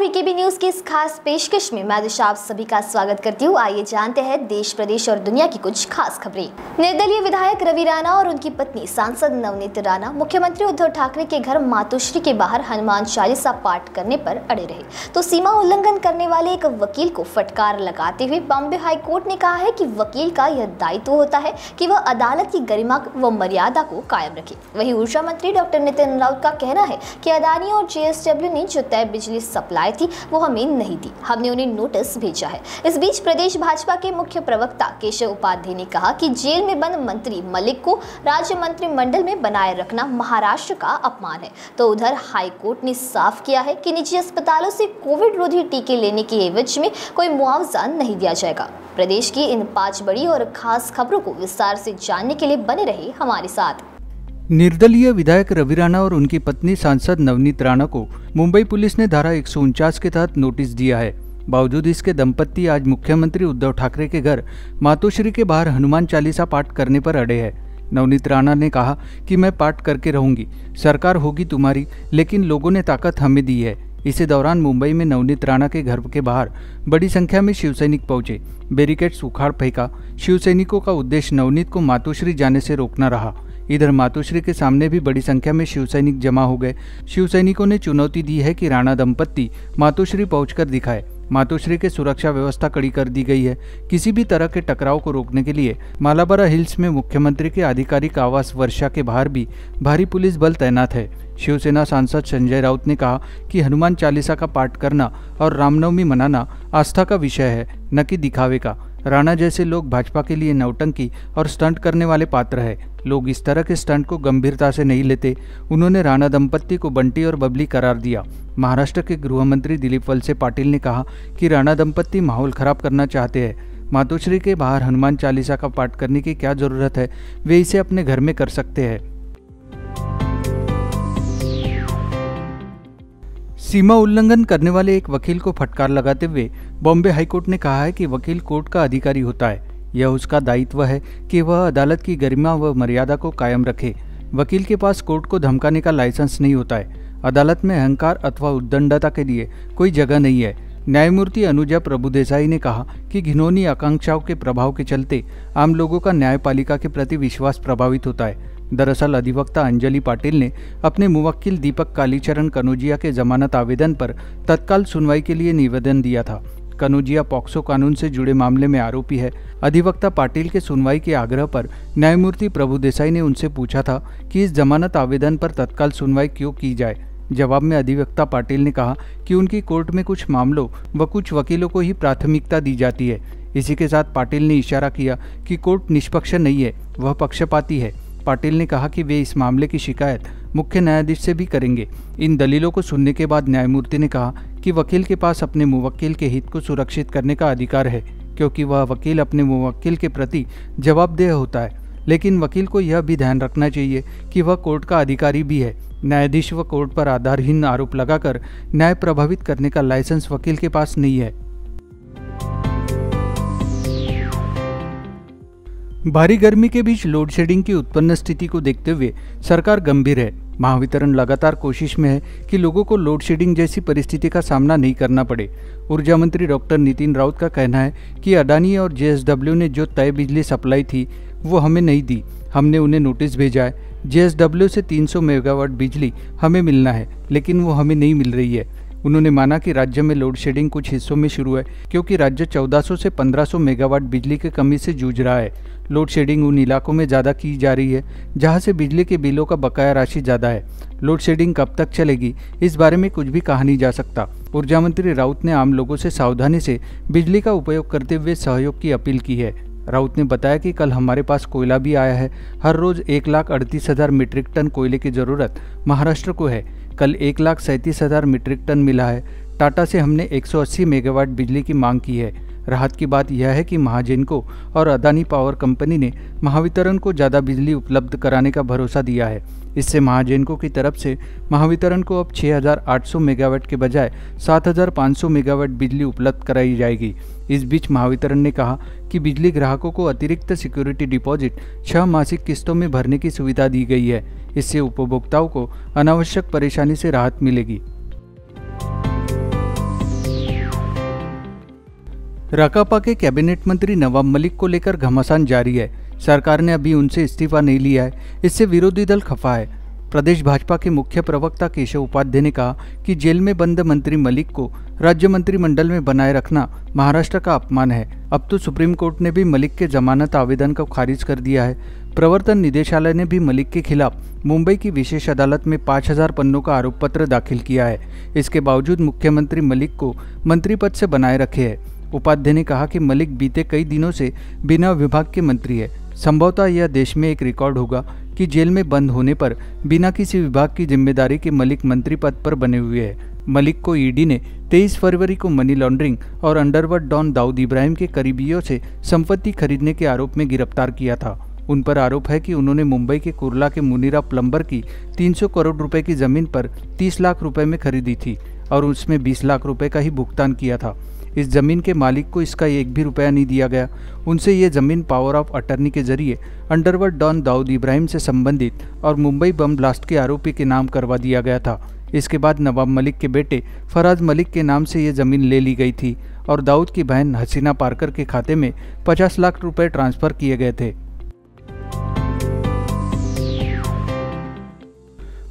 VKB news की इस खास पेशकश में मैं दिशा आप सभी का स्वागत करती हूँ आइए जानते हैं देश प्रदेश और दुनिया की कुछ खास खबरें निर्दलीय विधायक रवि राणा और उनकी पत्नी सांसद नवनीत राणा मुख्यमंत्री उद्धव ठाकरे के घर मातोश्री के बाहर हनुमान चालीसा पाठ करने पर अड़े रहे तो सीमा उल्लंघन करने वाले एक वकील को फटकार लगाते हुए बॉम्बे हाईकोर्ट ने कहा है की वकील का यह दायित्व होता है की वह अदालत की गरिमा व मर्यादा को कायम रखे वही ऊर्जा मंत्री डॉक्टर नितिन राउत का कहना है की अदानी और जे ने जो तय बिजली सप्लाई राय थी वो हमें नहीं दी हमने उन्हें नोटिस भेजा है इस बीच प्रदेश भाजपा के मुख्य प्रवक्ता केशव उपाध्याय ने कहा कि जेल में बंद मंत्री मलिक को राज्य मंत्रिमंडल में बनाए रखना महाराष्ट्र का अपमान है तो उधर हाईकोर्ट ने साफ किया है कि निजी अस्पतालों से कोविड रोधी टीके लेने के एवज में कोई मुआवजा नहीं दिया जाएगा प्रदेश की इन पांच बड़ी और खास खबरों को विस्तार से जानने के लिए बने रहे हमारे साथ निर्दलीय विधायक रवि राणा और उनकी पत्नी सांसद नवनीत राणा को मुंबई पुलिस ने धारा एक के तहत नोटिस दिया है बावजूद इसके दंपत्ति आज मुख्यमंत्री उद्धव ठाकरे के घर मातोश्री के बाहर हनुमान चालीसा पाठ करने पर अड़े हैं नवनीत राणा ने कहा कि मैं पाठ करके रहूंगी सरकार होगी तुम्हारी लेकिन लोगों ने ताकत हमें दी है इसी दौरान मुंबई में नवनीत राणा के घर के बाहर बड़ी संख्या में शिवसैनिक पहुंचे बैरिकेड्स उखाड़ फेंका शिवसैनिकों का उद्देश्य नवनीत को मातोश्री जाने से रोकना रहा इधर मातोश्री के सामने भी बड़ी संख्या में शिव जमा हो गए शिव ने चुनौती दी है कि राणा दंपत्ति पहुँच पहुंचकर दिखाए मातोश्री के सुरक्षा व्यवस्था कड़ी कर दी गई है किसी भी तरह के टकराव को रोकने के लिए मालाबारा हिल्स में मुख्यमंत्री के आधिकारिक आवास वर्षा के बाहर भी भारी पुलिस बल तैनात है शिवसेना सांसद संजय राउत ने कहा कि हनुमान चालीसा का पाठ करना और रामनवमी मनाना आस्था का विषय है न कि दिखावे का राणा जैसे लोग भाजपा के लिए नौटंकी और स्टंट करने वाले पात्र है लोग इस तरह के स्टंट को गंभीरता से नहीं लेते उन्होंने राणा दंपत्ति को बंटी और बबली करार दिया महाराष्ट्र के गृहमंत्री दिलीप वलसे पाटिल ने कहा कि राणा दंपत्ति माहौल खराब करना चाहते हैं मातोश्री के बाहर हनुमान चालीसा का पाठ करने की क्या जरूरत है वे इसे अपने घर में कर सकते हैं सीमा उल्लंघन करने वाले एक वकील को फटकार लगाते हुए बॉम्बे हाईकोर्ट ने कहा है कि वकील कोर्ट का अधिकारी होता है यह उसका दायित्व है कि वह अदालत की गरिमा व मर्यादा को कायम रखे वकील के पास कोर्ट को धमकाने का लाइसेंस नहीं होता है अदालत में अहंकार अथवा उद्दंडता के लिए कोई जगह नहीं है न्यायमूर्ति अनुजा प्रभुदेसाई ने कहा कि घिनौनी आकांक्षाओं के प्रभाव के चलते आम लोगों का न्यायपालिका के प्रति विश्वास प्रभावित होता है दरअसल अधिवक्ता अंजलि पाटिल ने अपने मुवक्किल दीपक कालीचरण कनौजिया के जमानत आवेदन पर तत्काल सुनवाई के लिए निवेदन दिया था कनौजिया पॉक्सो कानून से जुड़े मामले में आरोपी है अधिवक्ता पाटिल के सुनवाई के आग्रह पर न्यायमूर्ति प्रभु देसाई ने उनसे पूछा था कि इस जमानत आवेदन पर तत्काल सुनवाई क्यों की जाए जवाब में अधिवक्ता पाटिल ने कहा कि उनकी कोर्ट में कुछ मामलों व कुछ वकीलों को ही प्राथमिकता दी जाती है इसी के साथ पाटिल ने इशारा किया कि कोर्ट निष्पक्ष नहीं है वह पक्षपाती है पाटिल ने कहा कि वे इस मामले की शिकायत मुख्य न्यायाधीश से भी करेंगे इन दलीलों को सुनने के बाद न्यायमूर्ति ने कहा कि वकील के पास अपने मुवक्किल के हित को सुरक्षित करने का अधिकार है क्योंकि वह वकील अपने मुवक्किल के प्रति जवाबदेह होता है लेकिन वकील को यह भी ध्यान रखना चाहिए कि वह कोर्ट का अधिकारी भी है न्यायाधीश व कोर्ट पर आधारहीन आरोप लगाकर न्याय प्रभावित करने का लाइसेंस वकील के पास नहीं है भारी गर्मी के बीच लोड शेडिंग की उत्पन्न स्थिति को देखते हुए सरकार गंभीर है महावितरण लगातार कोशिश में है कि लोगों को लोड शेडिंग जैसी परिस्थिति का सामना नहीं करना पड़े ऊर्जा मंत्री डॉक्टर नितिन राउत का कहना है कि अडानी और जेएसडब्ल्यू ने जो तय बिजली सप्लाई थी वो हमें नहीं दी हमने उन्हें नोटिस भेजा है जेएसडब्ल्यू से 300 मेगावाट बिजली हमें मिलना है लेकिन वो हमें नहीं मिल रही है उन्होंने माना कि राज्य में लोड शेडिंग कुछ हिस्सों में शुरू है क्योंकि राज्य 1400 से 1500 मेगावाट बिजली की कमी से जूझ रहा है लोड शेडिंग उन इलाकों में ज़्यादा की जा रही है जहाँ से बिजली के बिलों का बकाया राशि ज़्यादा है लोड शेडिंग कब तक चलेगी इस बारे में कुछ भी कहा नहीं जा सकता ऊर्जा मंत्री राउत ने आम लोगों से सावधानी से बिजली का उपयोग करते हुए सहयोग की अपील की है राउत ने बताया कि कल हमारे पास कोयला भी आया है हर रोज एक लाख अड़तीस हज़ार मीट्रिक टन कोयले की ज़रूरत महाराष्ट्र को है कल एक लाख सैंतीस हज़ार मीट्रिक टन मिला है टाटा से हमने 180 मेगावाट बिजली की मांग की है राहत की बात यह है कि को और अदानी पावर कंपनी ने महावितरण को ज़्यादा बिजली उपलब्ध कराने का भरोसा दिया है इससे महाजेनको की तरफ से महावितरण को अब 6,800 मेगावाट के बजाय 7,500 मेगावाट बिजली उपलब्ध कराई जाएगी इस बीच महावितरण ने कहा कि बिजली ग्राहकों को अतिरिक्त सिक्योरिटी डिपॉजिट छह मासिक किस्तों में भरने की सुविधा दी गई है इससे उपभोक्ताओं को अनावश्यक परेशानी से राहत मिलेगी राकापा के कैबिनेट मंत्री नवाब मलिक को लेकर घमासान जारी है सरकार ने अभी उनसे इस्तीफा नहीं लिया है इससे विरोधी दल खफा है प्रदेश भाजपा के मुख्य प्रवक्ता केशव उपाध्याय ने कहा कि जेल में बंद मंत्री मलिक को राज्य मंत्रिमंडल में बनाए रखना महाराष्ट्र का अपमान है अब तो सुप्रीम कोर्ट ने भी मलिक के जमानत आवेदन को खारिज कर दिया है प्रवर्तन निदेशालय ने भी मलिक के खिलाफ मुंबई की विशेष अदालत में 5000 पन्नों का आरोप पत्र दाखिल किया है इसके बावजूद मुख्यमंत्री मलिक को मंत्री पद से बनाए रखे है उपाध्याय ने कहा कि मलिक बीते कई दिनों से बिना विभाग के मंत्री है संभवतः यह देश में एक रिकॉर्ड होगा कि जेल में बंद होने पर बिना किसी विभाग की जिम्मेदारी के मलिक मंत्री पद पर बने हुए है मलिक को ईडी ने 23 फरवरी को मनी लॉन्ड्रिंग और अंडरवर्ड डॉन दाऊद इब्राहिम के करीबियों से संपत्ति खरीदने के आरोप में गिरफ्तार किया था उन पर आरोप है कि उन्होंने मुंबई के कुरला के मुनीरा प्लम्बर की 300 करोड़ रुपए की जमीन पर 30 लाख रुपए में खरीदी थी और उसमें 20 लाख रुपए का ही भुगतान किया था इस ज़मीन के मालिक को इसका एक भी रुपया नहीं दिया गया उनसे ये ज़मीन पावर ऑफ अटर्नी के जरिए अंडरवर्ल्ड डॉन दाऊद इब्राहिम से संबंधित और मुंबई बम ब्लास्ट के आरोपी के नाम करवा दिया गया था इसके बाद नवाब मलिक के बेटे फराज मलिक के नाम से ये ज़मीन ले ली गई थी और दाऊद की बहन हसीना पारकर के खाते में 50 लाख रुपए ट्रांसफ़र किए गए थे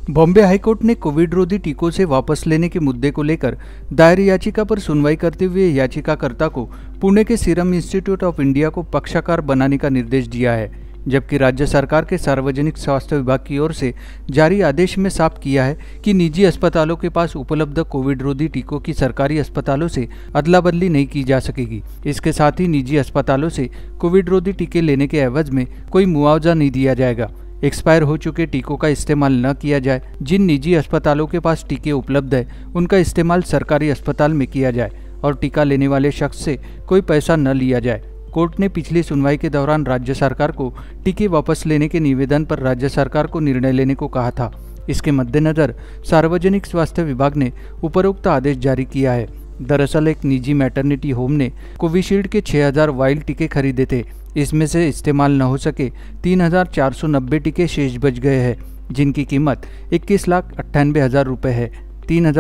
बॉम्बे हाईकोर्ट ने कोविड रोधी टीकों से वापस लेने के मुद्दे को लेकर दायर याचिका पर सुनवाई करते हुए याचिकाकर्ता को पुणे के सीरम इंस्टीट्यूट ऑफ इंडिया को पक्षकार बनाने का निर्देश दिया है जबकि राज्य सरकार के सार्वजनिक स्वास्थ्य विभाग की ओर से जारी आदेश में साफ किया है कि निजी अस्पतालों के पास उपलब्ध कोविड रोधी टीकों की सरकारी अस्पतालों से अदला बदली नहीं की जा सकेगी इसके साथ ही निजी अस्पतालों से कोविड रोधी टीके लेने के एवज में कोई मुआवजा नहीं दिया जाएगा एक्सपायर हो चुके टीकों का इस्तेमाल न किया जाए जिन निजी अस्पतालों के पास टीके उपलब्ध है उनका इस्तेमाल सरकारी अस्पताल में किया जाए और टीका लेने वाले शख्स से कोई पैसा न लिया जाए कोर्ट ने पिछली सुनवाई के दौरान राज्य सरकार को टीके वापस लेने के निवेदन पर राज्य सरकार को निर्णय लेने को कहा था इसके मद्देनज़र सार्वजनिक स्वास्थ्य विभाग ने उपरोक्त आदेश जारी किया है दरअसल एक निजी मैटरनिटी होम ने कोविशील्ड के 6000 वाइल्ड टीके खरीदे थे इसमें से इस्तेमाल न हो सके 3490 टीके शेष बच गए हैं जिनकी कीमत इक्कीस लाख अट्ठानबे हज़ार रुपये है तीन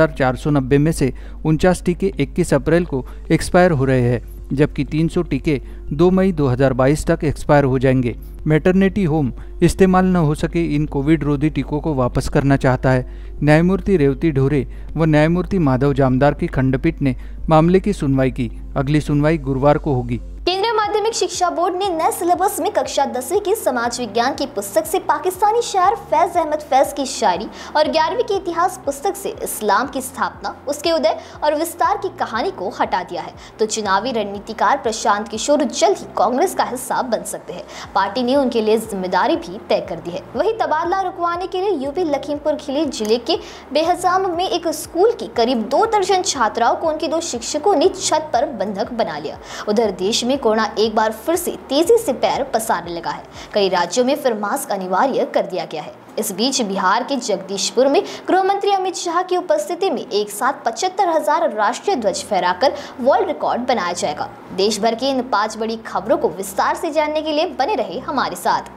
में से उनचास टीके 21 अप्रैल को एक्सपायर हो रहे हैं जबकि 300 टीके 2 मई 2022 तक एक्सपायर हो जाएंगे मैटरनिटी होम इस्तेमाल न हो सके इन कोविड रोधी टीकों को वापस करना चाहता है न्यायमूर्ति रेवती ढोरे व न्यायमूर्ति माधव जामदार की खंडपीठ ने मामले की सुनवाई की अगली सुनवाई गुरुवार को होगी माध्यमिक शिक्षा बोर्ड ने नए सिलेबस में कक्षा दसवीं की समाज विज्ञान की पुस्तक से पाकिस्तानी शायर फैज अहमद फैज की शायरी और ग्यारहवीं की इतिहास पुस्तक से इस्लाम की स्थापना उसके उदय और विस्तार की कहानी को हटा दिया है तो चुनावी रणनीतिकार प्रशांत किशोर जल्द ही कांग्रेस का हिस्सा बन सकते हैं पार्टी ने उनके लिए जिम्मेदारी भी तय कर दी है वही तबादला रुकवाने के लिए यूपी लखीमपुर खिले जिले के बेहजाम में एक स्कूल की करीब दो दर्जन छात्राओं को उनके दो शिक्षकों ने छत पर बंधक बना लिया उधर देश में कोरोना एक बार फिर से तेजी से पैर पसारने लगा है कई राज्यों में फिर मास्क अनिवार्य कर दिया गया है इस बीच बिहार के जगदीशपुर में गृह मंत्री अमित शाह की उपस्थिति में एक साथ पचहत्तर हजार राष्ट्रीय ध्वज फहराकर वर्ल्ड रिकॉर्ड बनाया जाएगा देश भर की इन पांच बड़ी खबरों को विस्तार से जानने के लिए बने रहे हमारे साथ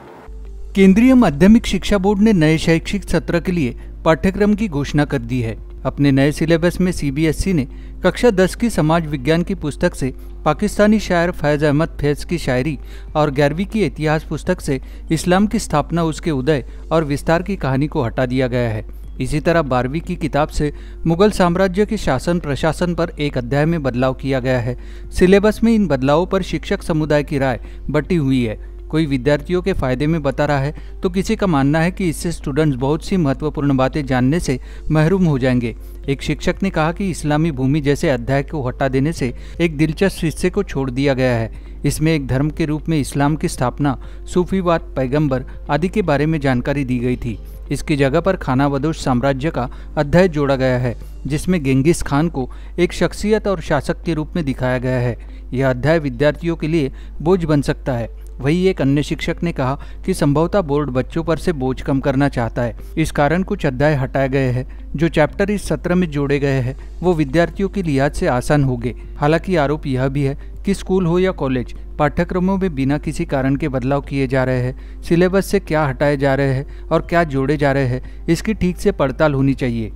केंद्रीय माध्यमिक शिक्षा बोर्ड ने नए शैक्षिक सत्र के लिए पाठ्यक्रम की घोषणा कर दी है अपने नए सिलेबस में सीबीएसई e ने कक्षा 10 की समाज विज्ञान की पुस्तक से पाकिस्तानी शायर फैज़ अहमद फैज़ की शायरी और ग्यारहवीं की इतिहास पुस्तक से इस्लाम की स्थापना उसके उदय और विस्तार की कहानी को हटा दिया गया है इसी तरह बारहवीं की किताब से मुगल साम्राज्य के शासन प्रशासन पर एक अध्याय में बदलाव किया गया है सिलेबस में इन बदलावों पर शिक्षक समुदाय की राय बटी हुई है कोई विद्यार्थियों के फायदे में बता रहा है तो किसी का मानना है कि इससे स्टूडेंट्स बहुत सी महत्वपूर्ण बातें जानने से महरूम हो जाएंगे एक शिक्षक ने कहा कि इस्लामी भूमि जैसे अध्याय को हटा देने से एक दिलचस्प हिस्से को छोड़ दिया गया है इसमें एक धर्म के रूप में इस्लाम की स्थापना सूफीवाद पैगम्बर आदि के बारे में जानकारी दी गई थी इसकी जगह पर खानावदोश साम्राज्य का अध्याय जोड़ा गया है जिसमें गेंगिस खान को एक शख्सियत और शासक के रूप में दिखाया गया है यह अध्याय विद्यार्थियों के लिए बोझ बन सकता है वही एक अन्य शिक्षक ने कहा कि संभवतः बोर्ड बच्चों पर से बोझ कम करना चाहता है इस कारण कुछ अध्याय हटाए गए हैं जो चैप्टर इस सत्र में जोड़े गए हैं वो विद्यार्थियों के लिहाज से आसान हो गए हालांकि आरोप यह भी है कि स्कूल हो या कॉलेज पाठ्यक्रमों में बिना किसी कारण के बदलाव किए जा रहे हैं सिलेबस से क्या हटाए जा रहे हैं और क्या जोड़े जा रहे हैं इसकी ठीक से पड़ताल होनी चाहिए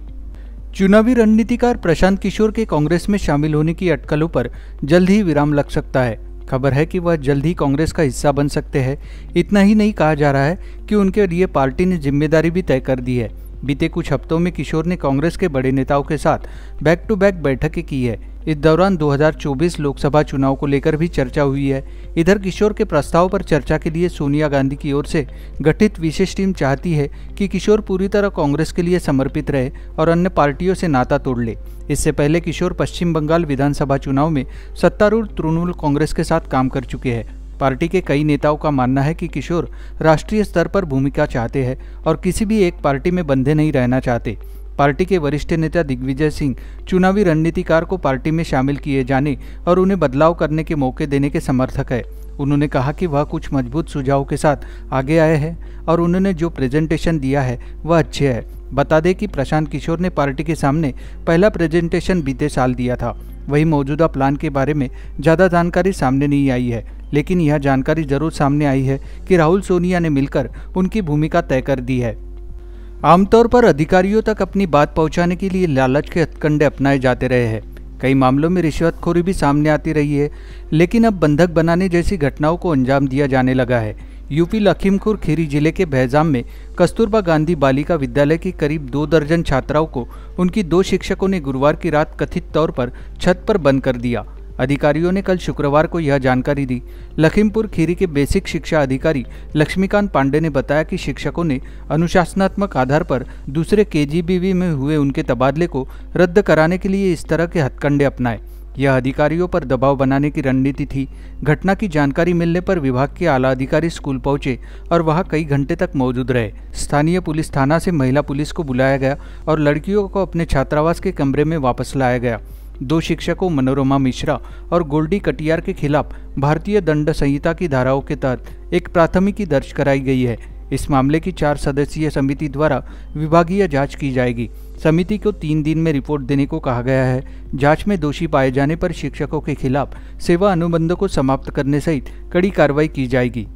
चुनावी रणनीतिकार प्रशांत किशोर के कांग्रेस में शामिल होने की अटकलों पर जल्द ही विराम लग सकता है खबर है कि वह जल्द ही कांग्रेस का हिस्सा बन सकते हैं इतना ही नहीं कहा जा रहा है कि उनके लिए पार्टी ने जिम्मेदारी भी तय कर दी है बीते कुछ हफ्तों में किशोर ने कांग्रेस के बड़े नेताओं के साथ बैक टू बैक बैठकें की है इस दौरान 2024 लोकसभा चुनाव को लेकर भी चर्चा हुई है इधर किशोर के प्रस्ताव पर चर्चा के लिए सोनिया गांधी की ओर से गठित विशेष टीम चाहती है कि किशोर पूरी तरह कांग्रेस के लिए समर्पित रहे और अन्य पार्टियों से नाता तोड़ ले इससे पहले किशोर पश्चिम बंगाल विधानसभा चुनाव में सत्तारूढ़ तृणमूल कांग्रेस के साथ काम कर चुके हैं पार्टी के कई नेताओं का मानना है कि किशोर राष्ट्रीय स्तर पर भूमिका चाहते हैं और किसी भी एक पार्टी में बंधे नहीं रहना चाहते पार्टी के वरिष्ठ नेता दिग्विजय सिंह चुनावी रणनीतिकार को पार्टी में शामिल किए जाने और उन्हें बदलाव करने के मौके देने के समर्थक है उन्होंने कहा कि वह कुछ मजबूत सुझाव के साथ आगे आए हैं और उन्होंने जो प्रेजेंटेशन दिया है वह अच्छे है बता दें कि प्रशांत किशोर ने पार्टी के सामने पहला प्रेजेंटेशन बीते साल दिया था वही मौजूदा प्लान के बारे में ज़्यादा जानकारी सामने नहीं आई है लेकिन यह जानकारी जरूर सामने आई है कि राहुल सोनिया ने मिलकर उनकी भूमिका तय कर दी है आमतौर पर अधिकारियों तक अपनी बात पहुंचाने के लिए लालच के हथकंडे अपनाए जाते रहे हैं कई मामलों में रिश्वतखोरी भी सामने आती रही है लेकिन अब बंधक बनाने जैसी घटनाओं को अंजाम दिया जाने लगा है यूपी लखीमपुर खीरी जिले के बहजाम में कस्तूरबा गांधी बालिका विद्यालय की करीब दो दर्जन छात्राओं को उनकी दो शिक्षकों ने गुरुवार की रात कथित तौर पर छत पर बंद कर दिया अधिकारियों ने कल शुक्रवार को यह जानकारी दी लखीमपुर खीरी के बेसिक शिक्षा अधिकारी लक्ष्मीकांत पांडे ने बताया कि शिक्षकों ने अनुशासनात्मक आधार पर दूसरे के में हुए उनके तबादले को रद्द कराने के लिए इस तरह के हथकंडे अपनाए यह अधिकारियों पर दबाव बनाने की रणनीति थी घटना की जानकारी मिलने पर विभाग के आला अधिकारी स्कूल पहुंचे और वहां कई घंटे तक मौजूद रहे स्थानीय पुलिस थाना से महिला पुलिस को बुलाया गया और लड़कियों को अपने छात्रावास के कमरे में वापस लाया गया दो शिक्षकों मनोरमा मिश्रा और गोल्डी कटियार के खिलाफ भारतीय दंड संहिता की धाराओं के तहत एक प्राथमिकी दर्ज कराई गई है इस मामले की चार सदस्यीय समिति द्वारा विभागीय जांच की जाएगी समिति को तीन दिन में रिपोर्ट देने को कहा गया है जांच में दोषी पाए जाने पर शिक्षकों के खिलाफ सेवा अनुबंध को समाप्त करने सहित कड़ी कार्रवाई की जाएगी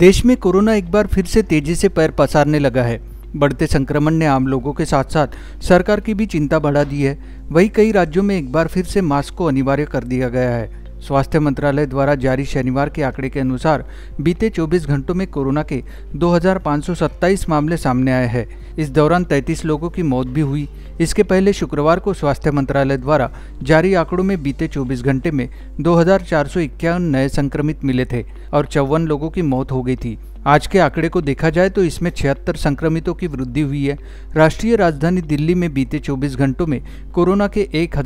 देश में कोरोना एक बार फिर से तेजी से पैर पसारने लगा है बढ़ते संक्रमण ने आम लोगों के साथ साथ सरकार की भी चिंता बढ़ा दी है वही कई राज्यों में एक बार फिर से मास्क को अनिवार्य कर दिया गया है स्वास्थ्य मंत्रालय द्वारा जारी शनिवार के आंकड़े के अनुसार बीते 24 घंटों में कोरोना के 2,527 मामले सामने आए हैं इस दौरान 33 लोगों की मौत भी हुई इसके पहले शुक्रवार को स्वास्थ्य मंत्रालय द्वारा जारी आंकड़ों में बीते 24 घंटे में दो नए संक्रमित मिले थे और चौवन लोगों की मौत हो गई थी आज के आंकड़े को देखा जाए तो इसमें छिहत्तर संक्रमितों की वृद्धि हुई है राष्ट्रीय राजधानी दिल्ली में बीते 24 घंटों में कोरोना के एक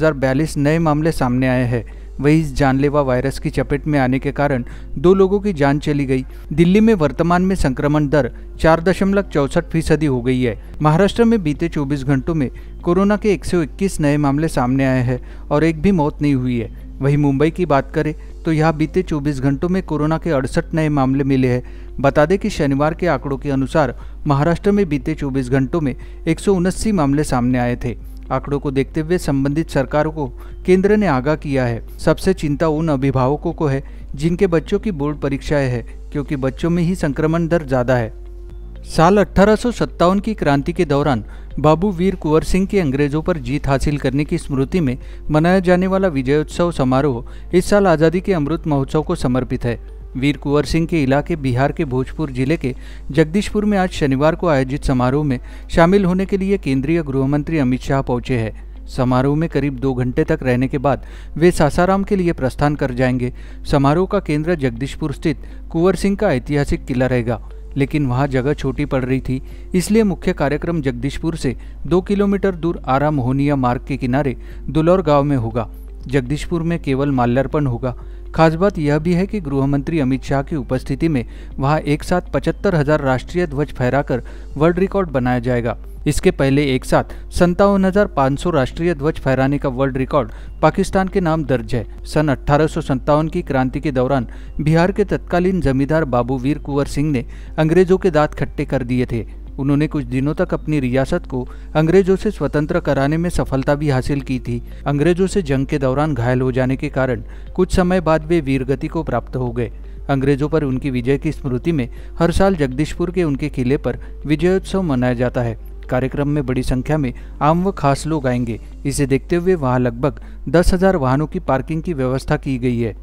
नए मामले सामने आए हैं वही इस जानलेवा वायरस की चपेट में आने के कारण दो लोगों की जान चली गई दिल्ली में वर्तमान में संक्रमण दर चार दशमलव चौसठ फीसदी हो गई है महाराष्ट्र में बीते 24 घंटों में कोरोना के 121 नए मामले सामने आए हैं और एक भी मौत नहीं हुई है वहीं मुंबई की बात करें तो यहाँ बीते 24 घंटों में कोरोना के अड़सठ नए मामले मिले हैं बता दें कि शनिवार के आंकड़ों के अनुसार महाराष्ट्र में बीते 24 घंटों में एक मामले सामने आए थे आंकड़ों को देखते हुए संबंधित सरकारों को केंद्र ने आगाह किया है सबसे चिंता उन अभिभावकों को है जिनके बच्चों की बोर्ड परीक्षाएं हैं क्योंकि बच्चों में ही संक्रमण दर ज़्यादा है साल अठारह की क्रांति के दौरान बाबू वीर कुंवर सिंह की अंग्रेजों पर जीत हासिल करने की स्मृति में मनाया जाने वाला विजयोत्सव समारोह इस साल आज़ादी के अमृत महोत्सव को समर्पित है वीर कुंवर सिंह के इलाके बिहार के भोजपुर जिले के जगदीशपुर में आज शनिवार को आयोजित समारोह में शामिल होने के लिए केंद्रीय गृहमंत्री अमित शाह पहुंचे हैं समारोह में करीब दो घंटे तक रहने के बाद वे सासाराम के लिए प्रस्थान कर जाएंगे समारोह का केंद्र जगदीशपुर स्थित कुंवर सिंह का ऐतिहासिक किला रहेगा लेकिन वहाँ जगह छोटी पड़ रही थी इसलिए मुख्य कार्यक्रम जगदीशपुर से दो किलोमीटर दूर आरा मोहनिया मार्ग के किनारे दुलौर गांव में होगा जगदीशपुर में केवल माल्यार्पण होगा खास बात यह भी है कि गृहमंत्री अमित शाह की उपस्थिति में वहाँ एक साथ पचहत्तर हजार राष्ट्रीय ध्वज फहराकर वर्ल्ड रिकॉर्ड बनाया जाएगा इसके पहले एक साथ संतावन राष्ट्रीय ध्वज फहराने का वर्ल्ड रिकॉर्ड पाकिस्तान के नाम दर्ज है सन अठारह की क्रांति के दौरान बिहार के तत्कालीन जमींदार बाबू वीर कुंवर सिंह ने अंग्रेजों के दांत खट्टे कर दिए थे उन्होंने कुछ दिनों तक अपनी रियासत को अंग्रेजों से स्वतंत्र कराने में सफलता भी हासिल की थी अंग्रेजों से जंग के दौरान घायल हो जाने के कारण कुछ समय बाद वे वीरगति को प्राप्त हो गए अंग्रेजों पर उनकी विजय की स्मृति में हर साल जगदीशपुर के उनके किले पर विजयोत्सव मनाया जाता है कार्यक्रम में बड़ी संख्या में आम व खास लोग आएंगे इसे देखते हुए वहाँ लगभग दस हजार वाहनों की पार्किंग की व्यवस्था की गई है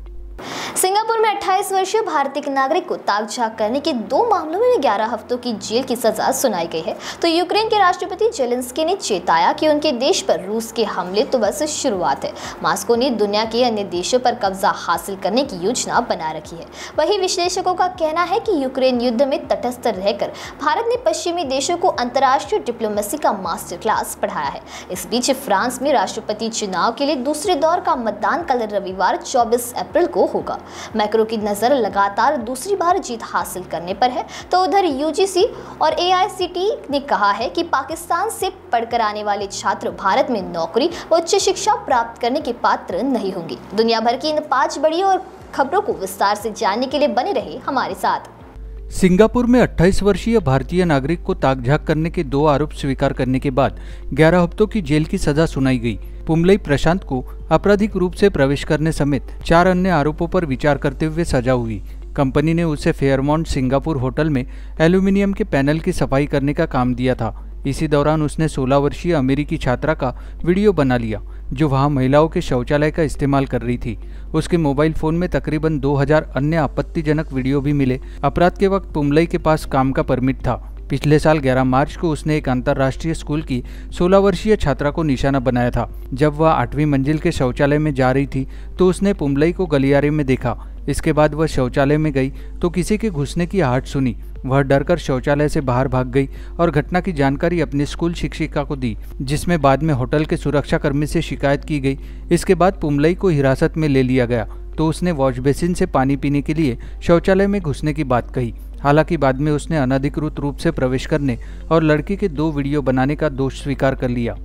अट्ठाईस वर्षीय भारतीय नागरिक को ताकझाक करने के दो मामलों में 11 हफ्तों की जेल की सजा सुनाई गई है तो यूक्रेन के राष्ट्रपति जेलेंस्की ने चेताया कि उनके देश पर रूस के हमले तो बस शुरुआत है मास्को ने दुनिया के अन्य देशों पर कब्जा हासिल करने की योजना बना रखी है वही विश्लेषकों का कहना है कि यूक्रेन युद्ध में तटस्थ रहकर भारत ने पश्चिमी देशों को अंतर्राष्ट्रीय डिप्लोमेसी का मास्टर क्लास पढ़ाया है इस बीच फ्रांस में राष्ट्रपति चुनाव के लिए दूसरे दौर का मतदान कल रविवार चौबीस अप्रैल को होगा मैक्रो की नज़र लगातार दूसरी बार जीत हासिल करने पर है तो उधर यूजीसी और एआईसीटी ने कहा है कि पाकिस्तान से पढ़कर आने वाले छात्र भारत में नौकरी व उच्च शिक्षा प्राप्त करने के पात्र नहीं होंगे दुनिया भर की इन पाँच बड़ी और खबरों को विस्तार से जानने के लिए बने रहे हमारे साथ सिंगापुर में 28 वर्षीय भारतीय नागरिक को ताकझाक करने के दो आरोप स्वीकार करने के बाद 11 हफ्तों की जेल की सजा सुनाई गई पुमलई प्रशांत को आपराधिक रूप से प्रवेश करने समेत चार अन्य आरोपों पर विचार करते हुए सजा हुई कंपनी ने उसे फेयरमॉन्ट सिंगापुर होटल में एल्यूमिनियम के पैनल की सफाई करने का काम दिया था इसी दौरान उसने 16 वर्षीय अमेरिकी छात्रा का वीडियो बना लिया जो वहां महिलाओं के शौचालय का इस्तेमाल कर रही थी उसके मोबाइल फोन में तकरीबन 2000 अन्य आपत्तिजनक वीडियो भी मिले अपराध के वक्त पुमलई के पास काम का परमिट था पिछले साल 11 मार्च को उसने एक अंतर्राष्ट्रीय स्कूल की 16 वर्षीय छात्रा को निशाना बनाया था जब वह आठवीं मंजिल के शौचालय में जा रही थी तो उसने पुमलई को गलियारे में देखा इसके बाद वह शौचालय में गई तो किसी के घुसने की आहट सुनी वह डरकर शौचालय से बाहर भाग गई और घटना की जानकारी अपने स्कूल शिक्षिका को दी जिसमें बाद में होटल के सुरक्षाकर्मी से शिकायत की गई इसके बाद पुमलई को हिरासत में ले लिया गया तो उसने वॉश बेसिन से पानी पीने के लिए शौचालय में घुसने की बात कही हालांकि बाद में उसने अनधिकृत रूप से प्रवेश करने और लड़की के दो वीडियो बनाने का दोष स्वीकार कर लिया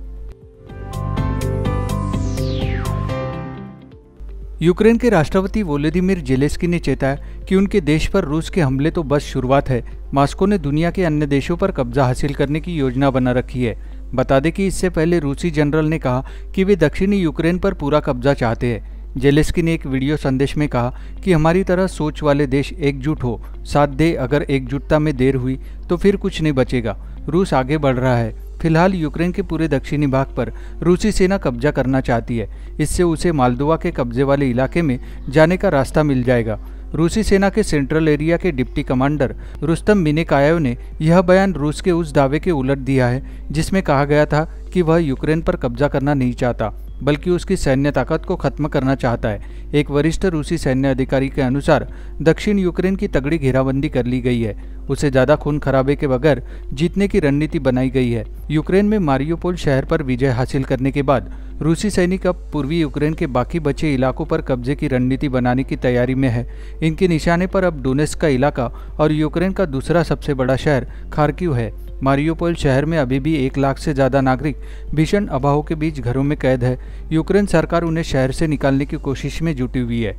यूक्रेन के राष्ट्रपति वोलोदिमिर जेलेस्की ने चेताया कि उनके देश पर रूस के हमले तो बस शुरुआत है मास्को ने दुनिया के अन्य देशों पर कब्जा हासिल करने की योजना बना रखी है बता दें कि इससे पहले रूसी जनरल ने कहा कि वे दक्षिणी यूक्रेन पर पूरा कब्जा चाहते हैं जेलेस्की ने एक वीडियो संदेश में कहा कि हमारी तरह सोच वाले देश एकजुट हो साथ दे अगर एकजुटता में देर हुई तो फिर कुछ नहीं बचेगा रूस आगे बढ़ रहा है फिलहाल यूक्रेन के पूरे दक्षिणी भाग पर रूसी सेना कब्जा करना चाहती है इससे उसे मालदोवा के कब्जे वाले इलाके में जाने का रास्ता मिल जाएगा रूसी सेना के सेंट्रल एरिया के डिप्टी कमांडर रुस्तम मिनेकायव ने यह बयान रूस के उस दावे के उलट दिया है जिसमें कहा गया था कि वह यूक्रेन पर कब्जा करना नहीं चाहता बल्कि उसकी सैन्य ताकत को खत्म करना चाहता है एक वरिष्ठ रूसी सैन्य अधिकारी के अनुसार दक्षिण यूक्रेन की तगड़ी घेराबंदी कर ली गई है उसे ज्यादा खून खराबे के बगैर जीतने की रणनीति बनाई गई है यूक्रेन में मारियोपोल शहर पर विजय हासिल करने के बाद रूसी सैनिक अब पूर्वी यूक्रेन के बाकी बचे इलाकों पर कब्जे की रणनीति बनाने की तैयारी में है इनके निशाने पर अब डोनेस्क का इलाका और यूक्रेन का दूसरा सबसे बड़ा शहर खारकीव है मारियोपोल शहर में अभी भी एक लाख से ज़्यादा नागरिक भीषण अभाव के बीच घरों में कैद है यूक्रेन सरकार उन्हें शहर से निकालने की कोशिश में जुटी हुई है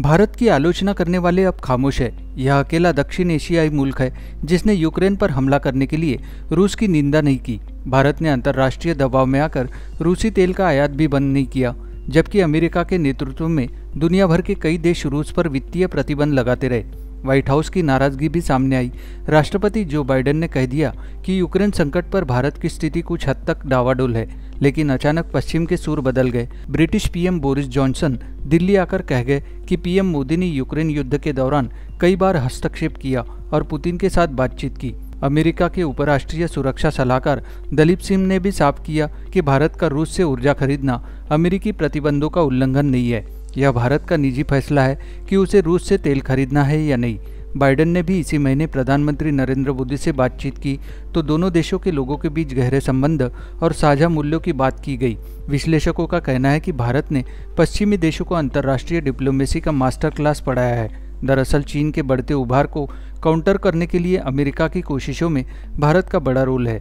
भारत की आलोचना करने वाले अब खामोश है यह अकेला दक्षिण एशियाई मुल्क है जिसने यूक्रेन पर हमला करने के लिए रूस की निंदा नहीं की भारत ने अंतर्राष्ट्रीय दबाव में आकर रूसी तेल का आयात भी बंद नहीं किया जबकि अमेरिका के नेतृत्व में दुनिया भर के कई देश रूस पर वित्तीय प्रतिबंध लगाते रहे व्हाइट हाउस की नाराजगी भी सामने आई राष्ट्रपति जो बाइडेन ने कह दिया कि यूक्रेन संकट पर भारत की स्थिति कुछ हद तक डावाडोल है लेकिन अचानक पश्चिम के सुर बदल गए British PM Boris Johnson Delhi आकर कह गए कि पीएम मोदी ने यूक्रेन युद्ध के दौरान कई बार हस्तक्षेप किया और पुतिन के साथ बातचीत की अमेरिका के उपराष्ट्रीय सुरक्षा सलाहकार दलीप सिंह ने भी साफ किया कि भारत का रूस से ऊर्जा खरीदना अमेरिकी प्रतिबंधों का उल्लंघन नहीं है यह भारत का निजी फैसला है कि उसे रूस से तेल खरीदना है या नहीं बाइडेन ने भी इसी महीने प्रधानमंत्री नरेंद्र मोदी से बातचीत की तो दोनों देशों के लोगों के बीच गहरे संबंध और साझा मूल्यों की बात की गई विश्लेषकों का कहना है कि भारत ने पश्चिमी देशों को अंतर्राष्ट्रीय डिप्लोमेसी का मास्टर क्लास पढ़ाया है दरअसल चीन के बढ़ते उभार को काउंटर करने के लिए अमेरिका की कोशिशों में भारत का बड़ा रोल है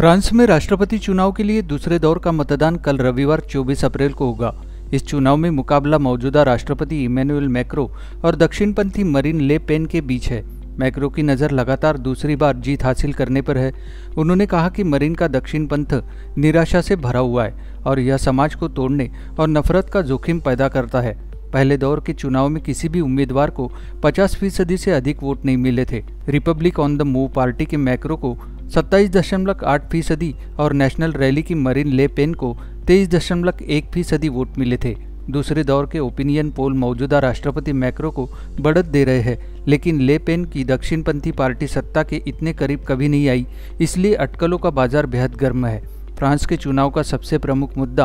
फ्रांस में राष्ट्रपति चुनाव के लिए दूसरे दौर का मतदान कल रविवार 24 अप्रैल को होगा इस चुनाव में मुकाबला मौजूदा राष्ट्रपति इमैनुअल मैक्रो और दक्षिणपंथी मरीन ले पेन के बीच है मैक्रो की नज़र लगातार दूसरी बार जीत हासिल करने पर है उन्होंने कहा कि मरीन का दक्षिण पंथ निराशा से भरा हुआ है और यह समाज को तोड़ने और नफरत का जोखिम पैदा करता है पहले दौर के चुनाव में किसी भी उम्मीदवार को 50 फीसदी से अधिक वोट नहीं मिले थे Republic on the Move party के मैक्रो को सत्ताईस दशमलव आठ फीसदी और नेशनल रैली की मरीन ले पेन को तेईस दशमलव एक फीसदी वोट मिले थे दूसरे दौर के ओपिनियन पोल मौजूदा राष्ट्रपति मैक्रो को बढ़त दे रहे हैं लेकिन ले पेन की दक्षिणपंथी पार्टी सत्ता के इतने करीब कभी नहीं आई इसलिए अटकलों का बाजार बेहद गर्म है फ्रांस के चुनाव का सबसे प्रमुख मुद्दा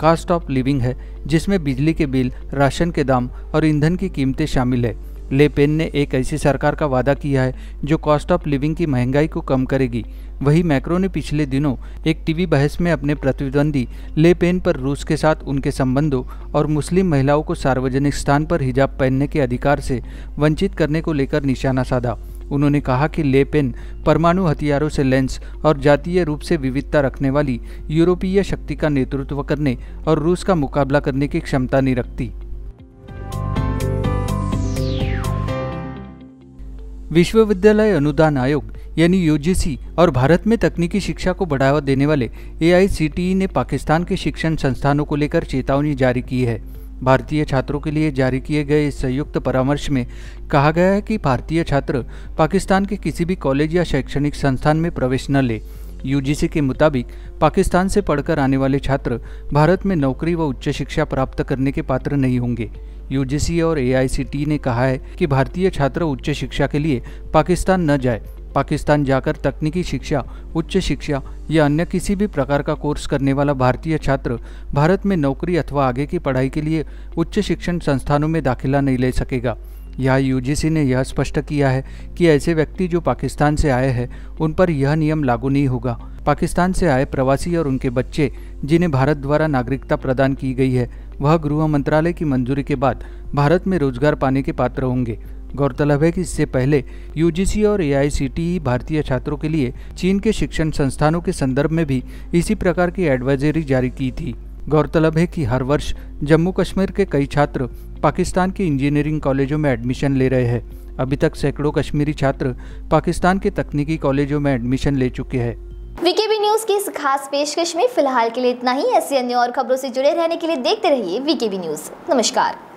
कास्ट ऑफ लिविंग है जिसमें बिजली के बिल राशन के दाम और ईंधन की कीमतें शामिल है ले पेन ने एक ऐसी सरकार का वादा किया है जो कॉस्ट ऑफ लिविंग की महंगाई को कम करेगी वही मैक्रो ने पिछले दिनों एक टीवी बहस में अपने प्रतिद्वंदी ले पेन पर रूस के साथ उनके संबंधों और मुस्लिम महिलाओं को सार्वजनिक स्थान पर हिजाब पहनने के अधिकार से वंचित करने को लेकर निशाना साधा उन्होंने कहा कि ले पेन परमाणु हथियारों से लेंस और जातीय रूप से विविधता रखने वाली यूरोपीय शक्ति का नेतृत्व करने और रूस का मुकाबला करने की क्षमता नहीं रखती विश्वविद्यालय अनुदान आयोग यानी यूजीसी और भारत में तकनीकी शिक्षा को बढ़ावा देने वाले एआईसीटीई e ने पाकिस्तान के शिक्षण संस्थानों को लेकर चेतावनी जारी की है भारतीय छात्रों के लिए जारी किए गए इस संयुक्त परामर्श में कहा गया है कि भारतीय छात्र पाकिस्तान के किसी भी कॉलेज या शैक्षणिक संस्थान में प्रवेश न ले यूजीसी के मुताबिक पाकिस्तान से पढ़कर आने वाले छात्र भारत में नौकरी व उच्च शिक्षा प्राप्त करने के पात्र नहीं होंगे यूजीसी और एआईसीटी ने कहा है कि भारतीय छात्र उच्च शिक्षा के लिए पाकिस्तान न जाए पाकिस्तान जाकर तकनीकी शिक्षा उच्च शिक्षा या अन्य किसी भी प्रकार का कोर्स करने वाला भारतीय छात्र भारत में नौकरी अथवा आगे की पढ़ाई के लिए उच्च शिक्षण संस्थानों में दाखिला नहीं ले सकेगा यहाँ यूजीसी ने यह स्पष्ट किया है कि ऐसे व्यक्ति जो पाकिस्तान से आए हैं उन पर यह नियम लागू नहीं होगा पाकिस्तान से आए प्रवासी और उनके बच्चे जिन्हें भारत द्वारा नागरिकता प्रदान की गई है वह गृह मंत्रालय की मंजूरी के बाद भारत में रोजगार पाने के पात्र होंगे गौरतलब है कि इससे पहले यूजीसी और ए e भारतीय छात्रों के लिए चीन के शिक्षण संस्थानों के संदर्भ में भी इसी प्रकार की एडवाइजरी जारी की थी गौरतलब है कि हर वर्ष जम्मू कश्मीर के कई छात्र पाकिस्तान के इंजीनियरिंग कॉलेजों में एडमिशन ले रहे हैं अभी तक सैकड़ों कश्मीरी छात्र पाकिस्तान के तकनीकी कॉलेजों में एडमिशन ले चुके हैं की इस खास पेशकश में फिलहाल के लिए इतना ही ऐसी अन्य और खबरों से जुड़े रहने के लिए देखते रहिए वीकेबी न्यूज़ नमस्कार